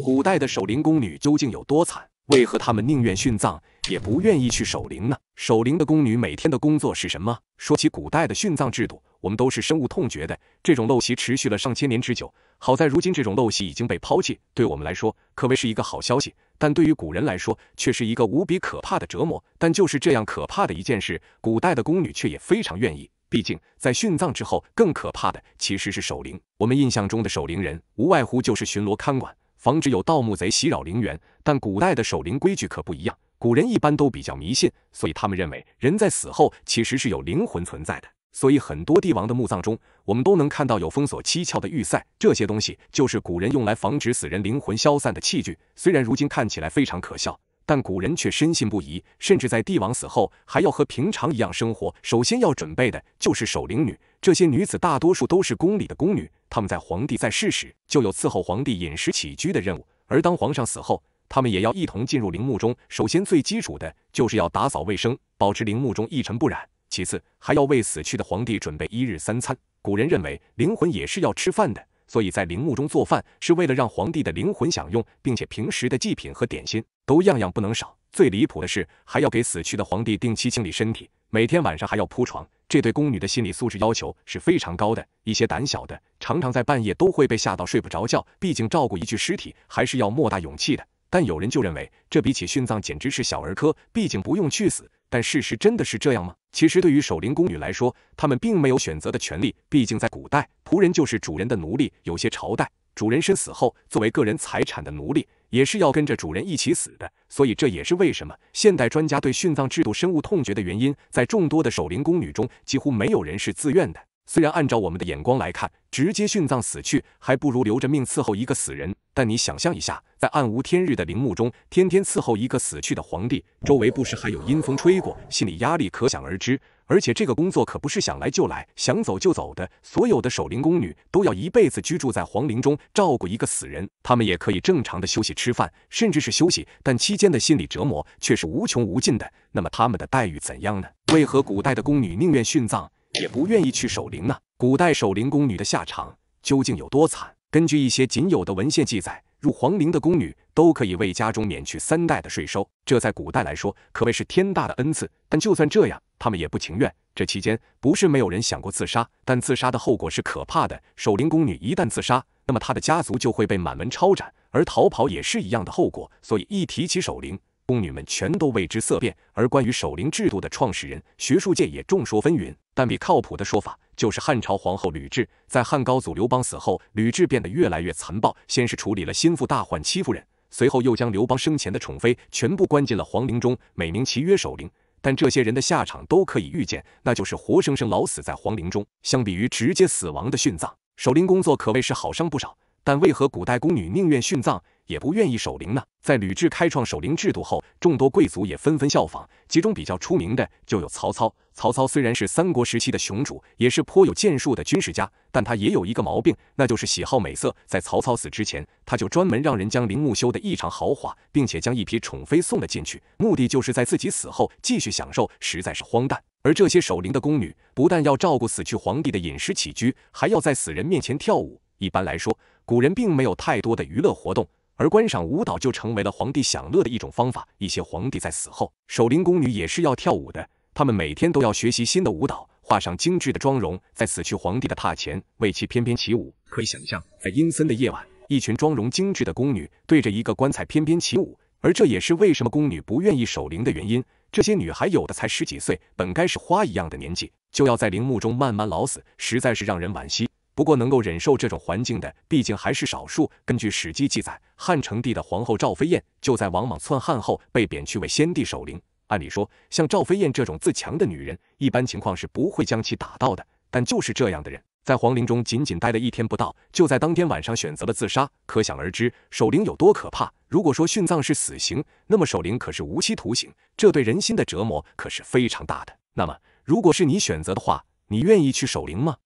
古代的守灵宫女究竟有多惨？为何她们宁愿殉葬也不愿意去守灵呢？守灵的宫女每天的工作是什么？说起古代的殉葬制度，我们都是深恶痛绝的。这种陋习持续了上千年之久。好在如今这种陋习已经被抛弃，对我们来说可谓是一个好消息。但对于古人来说，却是一个无比可怕的折磨。但就是这样可怕的一件事，古代的宫女却也非常愿意。毕竟在殉葬之后，更可怕的其实是守灵。我们印象中的守灵人，无外乎就是巡逻看管。防止有盗墓贼袭扰陵园，但古代的守陵规矩可不一样。古人一般都比较迷信，所以他们认为人在死后其实是有灵魂存在的。所以很多帝王的墓葬中，我们都能看到有封锁七窍的玉塞，这些东西就是古人用来防止死人灵魂消散的器具。虽然如今看起来非常可笑，但古人却深信不疑，甚至在帝王死后还要和平常一样生活。首先要准备的就是守灵女。这些女子大多数都是宫里的宫女，她们在皇帝在世时就有伺候皇帝饮食起居的任务，而当皇上死后，她们也要一同进入陵墓中。首先，最基础的就是要打扫卫生，保持陵墓中一尘不染；其次，还要为死去的皇帝准备一日三餐。古人认为灵魂也是要吃饭的，所以在陵墓中做饭是为了让皇帝的灵魂享用，并且平时的祭品和点心都样样不能少。最离谱的是，还要给死去的皇帝定期清理身体，每天晚上还要铺床。这对宫女的心理素质要求是非常高的，一些胆小的常常在半夜都会被吓到睡不着觉。毕竟照顾一具尸体还是要莫大勇气的。但有人就认为这比起殉葬简直是小儿科，毕竟不用去死。但事实真的是这样吗？其实对于守灵宫女来说，她们并没有选择的权利。毕竟在古代，仆人就是主人的奴隶，有些朝代。主人身死后，作为个人财产的奴隶，也是要跟着主人一起死的。所以这也是为什么现代专家对殉葬制度深恶痛绝的原因。在众多的守灵宫女中，几乎没有人是自愿的。虽然按照我们的眼光来看，直接殉葬死去，还不如留着命伺候一个死人。但你想象一下，在暗无天日的陵墓中，天天伺候一个死去的皇帝，周围不时还有阴风吹过，心理压力可想而知。而且这个工作可不是想来就来、想走就走的。所有的守灵宫女都要一辈子居住在皇陵中，照顾一个死人。她们也可以正常的休息、吃饭，甚至是休息，但期间的心理折磨却是无穷无尽的。那么他们的待遇怎样呢？为何古代的宫女宁愿殉葬，也不愿意去守灵呢？古代守灵宫女的下场究竟有多惨？根据一些仅有的文献记载，入皇陵的宫女都可以为家中免去三代的税收，这在古代来说可谓是天大的恩赐。但就算这样，他们也不情愿。这期间不是没有人想过自杀，但自杀的后果是可怕的。守灵宫女一旦自杀，那么她的家族就会被满门抄斩；而逃跑也是一样的后果。所以一提起守灵，宫女们全都为之色变。而关于守灵制度的创始人，学术界也众说纷纭。但比靠谱的说法就是汉朝皇后吕雉，在汉高祖刘邦死后，吕雉变得越来越残暴。先是处理了心腹大患戚夫人，随后又将刘邦生前的宠妃全部关进了皇陵中，美名其曰守灵。但这些人的下场都可以预见，那就是活生生老死在皇陵中。相比于直接死亡的殉葬，守灵工作可谓是好上不少。但为何古代宫女宁愿殉葬？也不愿意守灵呢。在吕雉开创守灵制度后，众多贵族也纷纷效仿，其中比较出名的就有曹操。曹操虽然是三国时期的雄主，也是颇有建树的军事家，但他也有一个毛病，那就是喜好美色。在曹操死之前，他就专门让人将陵墓修得异常豪华，并且将一批宠妃送了进去，目的就是在自己死后继续享受，实在是荒诞。而这些守灵的宫女，不但要照顾死去皇帝的饮食起居，还要在死人面前跳舞。一般来说，古人并没有太多的娱乐活动。而观赏舞蹈就成为了皇帝享乐的一种方法。一些皇帝在死后，守灵宫女也是要跳舞的。她们每天都要学习新的舞蹈，画上精致的妆容，在死去皇帝的榻前为其翩翩起舞。可以想象，在阴森的夜晚，一群妆容精致的宫女对着一个棺材翩翩起舞。而这也是为什么宫女不愿意守灵的原因。这些女孩有的才十几岁，本该是花一样的年纪，就要在陵墓中慢慢老死，实在是让人惋惜。不过能够忍受这种环境的，毕竟还是少数。根据《史记》记载，汉成帝的皇后赵飞燕就在王莽篡汉后被贬去为先帝守灵。按理说，像赵飞燕这种自强的女人，一般情况是不会将其打到的。但就是这样的人，在皇陵中仅仅待了一天不到，就在当天晚上选择了自杀。可想而知，守灵有多可怕。如果说殉葬是死刑，那么守灵可是无期徒刑，这对人心的折磨可是非常大的。那么，如果是你选择的话，你愿意去守灵吗？